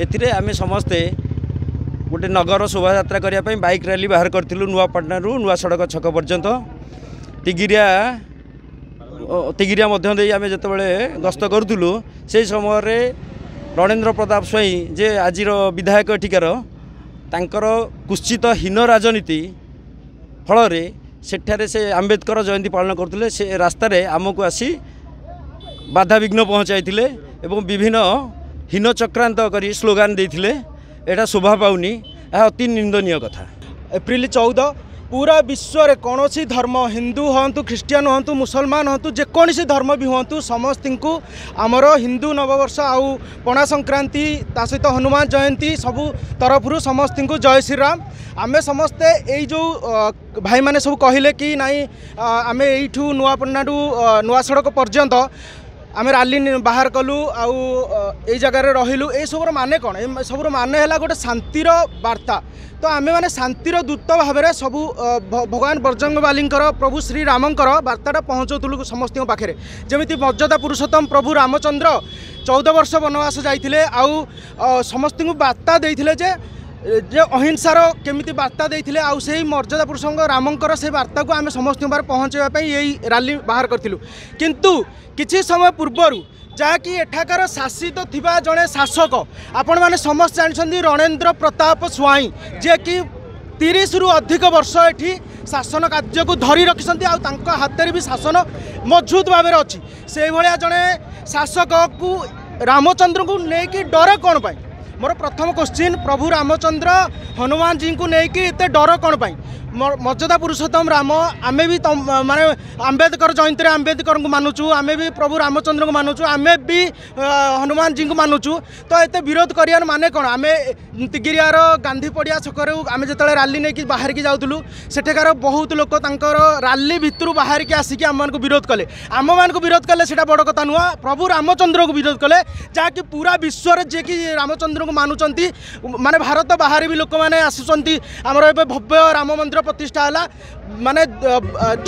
ଏଥିରେ ଆମେ ସମସ୍ତେ ଗୋଟେ ନଗର ଶୋଭାଯାତ୍ରା କରିବା ପାଇଁ ବାଇକ୍ ରାଲି ବାହାର କରିଥିଲୁ ନୂଆପାଟଣାରୁ ନୂଆ ସଡ଼କ ଛକ ପର୍ଯ୍ୟନ୍ତ ତିଗିରିଆ ତିଗିରିଆ ମଧ୍ୟ ଦେଇ ଆମେ ଯେତେବେଳେ ଗସ୍ତ କରୁଥିଲୁ ସେହି ସମୟରେ ରଣେନ୍ଦ୍ର ପ୍ରତାପ ସ୍ୱାଇଁ ଯେ ଆଜିର ବିଧାୟକ ଏଠିକାର ତାଙ୍କର କୁଶ୍ଚିତ ହୀନ ରାଜନୀତି ଫଳରେ ସେଠାରେ ସେ ଆମ୍ବେଦକର ଜୟନ୍ତୀ ପାଳନ କରୁଥିଲେ ସେ ରାସ୍ତାରେ ଆମକୁ ଆସି ବାଧାବିଘ୍ନ ପହଞ୍ଚାଇଥିଲେ ଏବଂ ବିଭିନ୍ନ हीन चक्रांत कर स्लोगान দিয়ে शोभा শোভা পাওনি অতি নিন্দনীয় কথা এপ্রিল पूरा विश्व कौन सी धर्म हिंदू हूँ क्रिश्चियन हूँ मुसलमान हंतु जेकोसी धर्म भी हंतु समस्त को आमर हिंदू नववर्ष आउ पणा संक्रांति ता सहित हनुमान जयंती सब तरफ समस्त को जय श्री राम आमे समस्ते यही जो भाई मैंने सब कहले कि नाई आम यू नुआपटना नुआ सड़क पर्यंत आम राली बाहर कलु आउ ये जगार रहिलु एसबुर माने कौन सब माने है गोटे शांतिर बार्ता तो आम मैंने शांतिर दूत भाव में सबू भगवान बजरंगवाली प्रभु श्रीरामकर बार्ताटा पहुँचौलु समस्त पाखे जमी मर्यादा पुरुषोत्तम प्रभु रामचंद्र चौदह वर्ष बनवास जाते आउ समस्त बार्ता देते যে অহিংসার কেমিতি বার্তা দিয়ে আউ সেই মর্যাদা পুরুষঙ্গ রামঙ্কর সেই বার্তাকে আমি সমস্ত পৌঁছাইবা এই রালি বাহার করি কিন্তু কিছু সময় পূর্বর ଯାହାକି ଏଠାକାର ଶାସିତ ଥିବା ଜଣେ ଶାସକ ଆପଣମାନେ ସମସ୍ତେ ଜାଣିଛନ୍ତି ରଣେନ୍ଦ୍ର ପ୍ରତାପ ସ୍ୱାଇଁ ଯିଏକି ତିରିଶରୁ ଅଧିକ ବର୍ଷ ଏଠି ଶାସନ କାର୍ଯ୍ୟକୁ ଧରି ରଖିଛନ୍ତି ଆଉ ତାଙ୍କ ହାତରେ ବି ଶାସନ ମଜବୁତ ଭାବରେ ଅଛି ସେଇଭଳିଆ ଜଣେ ଶାସକକୁ ରାମଚନ୍ଦ୍ରଙ୍କୁ ନେଇକି ଡର କ'ଣ ପାଇଁ ମୋର ପ୍ରଥମ କ୍ୱଶ୍ଚିନ୍ ପ୍ରଭୁ ରାମଚନ୍ଦ୍ର ହନୁମାନଜୀଙ୍କୁ ନେଇକି ଏତେ ଡର କ'ଣ ପାଇଁ মর্যাদা পুরুষোত্তম রাম আমি বি মানে আম্বেদকর জয়ন্তীরে আম্বেদকর মানুছু আমি বি প্রভু রামচন্দ্র মানুছু আমি বি হনুমানজী মানুছু তো এতে বিরোধ করার মানে কোণ আমি নীতিগিরিয়ার গান্ধী পড়িয়া ছকরে আমি যেত রালি নিয়ে বাহারি যাওলু সেঠাকার বহুত লোক তাঁর রালি ভিতর বাহারি আসিকি আমি বিরোধ কলে আম বিরোধ কলে সেটা বড় কথা নুহ প্রভু রামচন্দ্র বিরোধ কলে যা কি পুরা বিশ্বর যে কি রামচন্দ্র মানুষ মানে ভারত বাহারে বি লোক মানে আসুচার আমার এবার ভব্য রাম মন্দির ପ୍ରତିଷ୍ଠା ହେଲା ମାନେ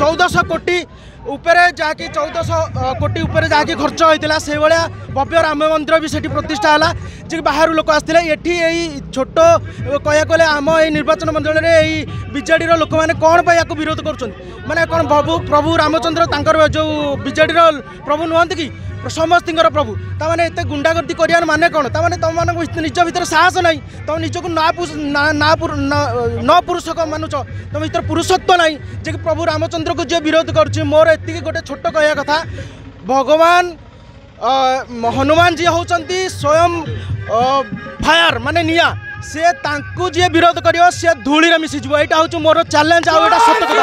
ଚଉଦଶହ କୋଟି ଉପରେ ଯାହାକି ଚଉଦଶହ କୋଟି ଉପରେ ଯାହାକି ଖର୍ଚ୍ଚ ହୋଇଥିଲା ସେଇଭଳିଆ ଭବ୍ୟ ରାମ ମନ୍ଦିର ବି ସେଠି ପ୍ରତିଷ୍ଠା ହେଲା ଯେ ବାହାରୁ ଲୋକ ଆସିଥିଲେ ଏଠି ଏଇ ଛୋଟ କହିବାକୁ ଗଲେ ଆମ ଏଇ ନିର୍ବାଚନ ମଣ୍ଡଳୀରେ ଏଇ ବିଜେଡ଼ିର ଲୋକମାନେ କ'ଣ ପାଇଁ ୟାକୁ ବିରୋଧ କରୁଛନ୍ତି ମାନେ କ'ଣ ପ୍ରଭୁ ପ୍ରଭୁ ରାମଚନ୍ଦ୍ର ତାଙ୍କର ଯେଉଁ ବିଜେଡ଼ିର ପ୍ରଭୁ ନୁହନ୍ତି କି समस्तर प्रभु गुण्गर्दी गरेर माने निज तर साहस नै त नपुष मानु छ भनेर पुरुषत्व नै जि प्रभु विरोध ज मोर गोटे गए छो कथा भगवान् हनुमान जि हौ स्वयम् फायर मिया সে তাঙ্কু যে বিরোধ করিব সে ধূলিরে মিশিযিব এইটা হচ্ছে মোর চ্যালেঞ্জ আর এটা সত্য কথা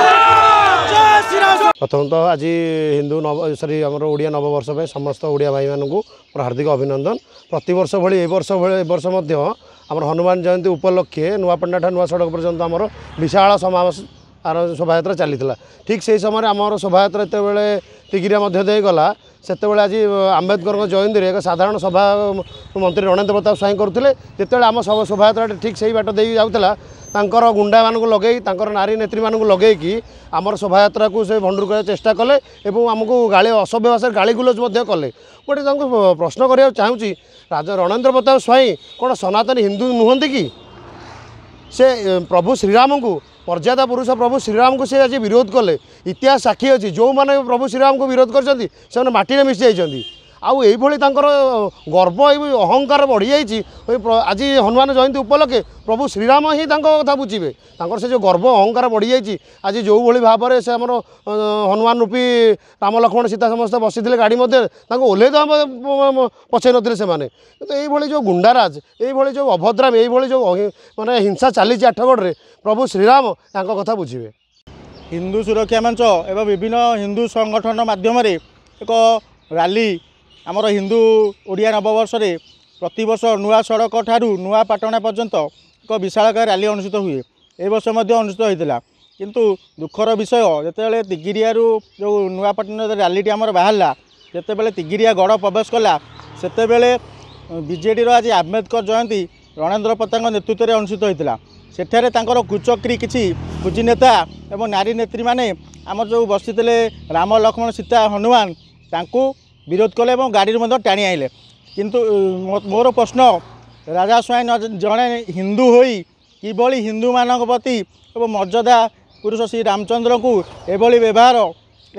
প্রথমত আজ হিন্দু নব সরি আমার ওড়িয়া নববর্ষ পাই সমস্ত ওড়িয়া ভাই মানুষ মোর হার্দিক অভিনন্দন প্রতবর্ষ ভি এই বর্ষ এ বর্ষ মধ্যে আমার হনুমান জয়ন্তী উপলক্ষে নূয়াপণ্ডাঠা নূয়া সড়ক পর্যন্ত আমার বিশাল সমাবেশ আর শোভাযাত্রা চালিয়েছিল ঠিক সেই সময় আমার শোভাযাত্রা যেতবে তিগিরিয়া মধ্যে দিয়ে গলা ସେତେବେଳେ ଆଜି ଆମ୍ବେଦକରଙ୍କ ଜୟନ୍ତୀରେ ଏକ ସାଧାରଣ ସଭା ମନ୍ତ୍ରୀ ରଣେନ୍ଦ୍ର ପ୍ରତାପ ସ୍ୱାଇଁ କରୁଥିଲେ ଯେତେବେଳେ ଆମ ଶୋଭାଯାତ୍ରାଟି ଠିକ୍ ସେହି ବାଟ ଦେଇ ଯାଉଥିଲା ତାଙ୍କର ଗୁଣ୍ଡାମାନଙ୍କୁ ଲଗେଇ ତାଙ୍କର ନାରୀ ନେତ୍ରୀମାନଙ୍କୁ ଲଗେଇକି ଆମର ଶୋଭାଯାତ୍ରାକୁ ସେ ଭଣ୍ଡୁର କରିବାକୁ ଚେଷ୍ଟା କଲେ ଏବଂ ଆମକୁ ଗାଳି ଅସଭ୍ୟବାସରେ ଗାଳିଗୁଲଜ ମଧ୍ୟ କଲେ ଗୋଟେ ତାଙ୍କୁ ପ୍ରଶ୍ନ କରିବାକୁ ଚାହୁଁଛି ରାଜ ରଣେନ୍ଦ୍ର ପ୍ରତାପ ସ୍ୱାଇଁ କ'ଣ ସନାତନ ହିନ୍ଦୁ ନୁହନ୍ତି କି ସେ ପ୍ରଭୁ ଶ୍ରୀରାମଙ୍କୁ पर्यादय पुरुष प्रभु से आज विरोध कले इतिहास साक्षी अचे जो प्रभु को विरोध गर्छ मारे मिसिन्छ ଆଉ ଏଇଭଳି ତାଙ୍କର ଗର୍ବ ଏ ଅହଙ୍କାର ବଢ଼ିଯାଇଛି ଆଜି ହନୁମାନ ଜୟନ୍ତୀ ଉପଲକ୍ଷେ ପ୍ରଭୁ ଶ୍ରୀରାମ ହିଁ ତାଙ୍କ କଥା ବୁଝିବେ ତାଙ୍କର ସେ ଯେଉଁ ଗର୍ବ ଅହଙ୍କାର ବଢ଼ିଯାଇଛି ଆଜି ଯେଉଁଭଳି ଭାବରେ ସେ ଆମର ହନୁମାନ ରୂପୀ ରାମ ଲକ୍ଷ୍ମଣ ସୀତା ସମସ୍ତେ ବସିଥିଲେ ଗାଡ଼ି ମଧ୍ୟରେ ତାଙ୍କୁ ଓହ୍ଲେଇ ଦେବା ପଛାଇ ନଥିଲେ ସେମାନେ କିନ୍ତୁ ଏଇଭଳି ଯେଉଁ ଗୁଣ୍ଡାରାଜ ଏଇଭଳି ଯେଉଁ ଅଭଦ୍ରାମ ଏଇଭଳି ଯେଉଁ ମାନେ ହିଂସା ଚାଲିଛି ଆଠଗଡ଼ରେ ପ୍ରଭୁ ଶ୍ରୀରାମ ତାଙ୍କ କଥା ବୁଝିବେ ହିନ୍ଦୁ ସୁରକ୍ଷା ମଞ୍ଚ ଏବଂ ବିଭିନ୍ନ ହିନ୍ଦୁ ସଂଗଠନ ମାଧ୍ୟମରେ ଏକ ରାଲି ଆମର ହିନ୍ଦୁ ଓଡ଼ିଆ ନବବର୍ଷରେ ପ୍ରତିବର୍ଷ ନୂଆ ସଡ଼କ ଠାରୁ ନୂଆ ପାଟଣା ପର୍ଯ୍ୟନ୍ତ ଏକ ବିଶାଳକାୟ ରାଲି ଅନୁଷ୍ଠିତ ହୁଏ ଏ ବର୍ଷ ମଧ୍ୟ ଅନୁଷ୍ଠିତ ହୋଇଥିଲା କିନ୍ତୁ ଦୁଃଖର ବିଷୟ ଯେତେବେଳେ ତିଗିରିଆରୁ ଯେଉଁ ନୂଆପାଟଣା ରାଲିଟି ଆମର ବାହାରିଲା ଯେତେବେଳେ ତିଗିରିଆ ଗଡ଼ ପ୍ରବେଶ କଲା ସେତେବେଳେ ବିଜେଡ଼ିର ଆଜି ଆମ୍ବେଦକର ଜୟନ୍ତୀ ରଣେନ୍ଦ୍ର ପ୍ରତାଙ୍କ ନେତୃତ୍ୱରେ ଅନୁଷ୍ଠିତ ହୋଇଥିଲା ସେଠାରେ ତାଙ୍କର କୁଚକ୍ରି କିଛି କୁଜି ନେତା ଏବଂ ନାରୀ ନେତ୍ରୀମାନେ ଆମର ଯେଉଁ ବସିଥିଲେ ରାମ ଲକ୍ଷ୍ମଣ ସୀତା ହନୁମାନ ତାଙ୍କୁ ବିରୋଧ କଲେ ଏବଂ ଗାଡ଼ିରୁ ମଧ୍ୟ ଟାଣି ଆଣିଲେ କିନ୍ତୁ ମୋର ପ୍ରଶ୍ନ ରାଜା ସ୍ୱାଇଁ ଜଣେ ହିନ୍ଦୁ ହୋଇ କିଭଳି ହିନ୍ଦୁମାନଙ୍କ ପ୍ରତି ଏବଂ ମର୍ଯ୍ୟାଦା ପୁରୁଷ ଶ୍ରୀ ରାମଚନ୍ଦ୍ରଙ୍କୁ ଏଭଳି ବ୍ୟବହାର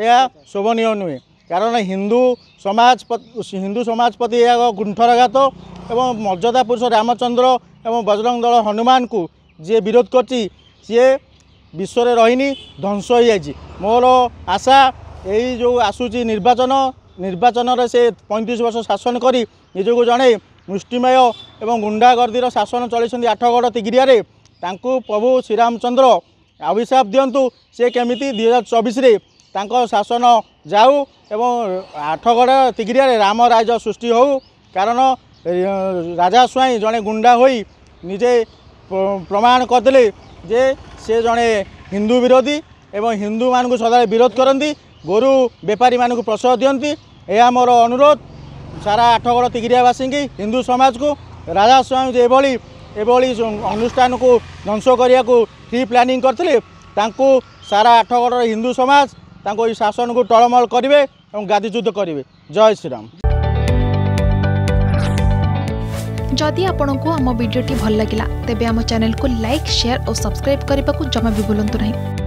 ଏହା ଶୋଭନୀୟ ନୁହେଁ କାରଣ ହିନ୍ଦୁ ସମାଜ ହିନ୍ଦୁ ସମାଜ ପ୍ରତି ଏହା ଏକ କୁଣ୍ଠରଘାତ ଏବଂ ମର୍ଯ୍ୟାଦା ପୁରୁଷ ରାମଚନ୍ଦ୍ର ଏବଂ ବଜରଙ୍ଗ ଦଳ ହନୁମାନଙ୍କୁ ଯିଏ ବିରୋଧ କରିଛି ସିଏ ବିଶ୍ୱରେ ରହିନି ଧ୍ୱଂସ ହୋଇଯାଇଛି ମୋର ଆଶା ଏଇ ଯେଉଁ ଆସୁଛି ନିର୍ବାଚନ ନିର୍ବାଚନରେ ସେ ପଇଁତିରିଶ ବର୍ଷ ଶାସନ କରି ନିଜକୁ ଜଣେଇ ମୁଷ୍ଟିମେୟ ଏବଂ ଗୁଣ୍ଡାଗର୍ଦ୍ଦିର ଶାସନ ଚଳେଇଛନ୍ତି ଆଠଗଡ଼ ତିଗିରିଆରେ ତାଙ୍କୁ ପ୍ରଭୁ ଶ୍ରୀରାମଚନ୍ଦ୍ର ଅଭିଶାପ ଦିଅନ୍ତୁ ସେ କେମିତି ଦୁଇ ହଜାର ଚବିଶରେ ତାଙ୍କ ଶାସନ ଯାଉ ଏବଂ ଆଠଗଡ଼ ତିଗିରିଆରେ ରାମ ରାଜ ସୃଷ୍ଟି ହେଉ କାରଣ ରାଜା ସ୍ୱାଇଁ ଜଣେ ଗୁଣ୍ଡା ହୋଇ ନିଜେ ପ୍ରମାଣ କରିଦେଲେ ଯେ ସେ ଜଣେ ହିନ୍ଦୁ ବିରୋଧୀ ଏବଂ ହିନ୍ଦୁମାନଙ୍କୁ ସଦାବେଳେ ବିରୋଧ କରନ୍ତି ଗୋରୁ ବେପାରୀମାନଙ୍କୁ ପ୍ରଶୟ ଦିଅନ୍ତି ଏହା ମୋର ଅନୁରୋଧ ସାରା ଆଠଗଡ଼ ତିଗିରିଆବାସୀଙ୍କୁ ହିନ୍ଦୁ ସମାଜକୁ ରାଜା ସ୍ୱାମୀ ଏଭଳି ଏଭଳି ଅନୁଷ୍ଠାନକୁ ଧ୍ୱଂସ କରିବାକୁ ପ୍ରି ପ୍ଲାନିଂ କରିଥିଲେ ତାଙ୍କୁ ସାରା ଆଠଗଡ଼ର ହିନ୍ଦୁ ସମାଜ ତାଙ୍କ ଏହି ଶାସନକୁ ଟଳମଳ କରିବେ ଏବଂ ଗାଦିଯୁଦ୍ଧ କରିବେ ଜୟ ଶ୍ରୀରାମ ଯଦି ଆପଣଙ୍କୁ ଆମ ଭିଡ଼ିଓଟି ଭଲ ଲାଗିଲା ତେବେ ଆମ ଚ୍ୟାନେଲକୁ ଲାଇକ୍ ସେୟାର ଓ ସବସ୍କ୍ରାଇବ୍ କରିବାକୁ ଜମା ବି ଭୁଲନ୍ତୁ ନାହିଁ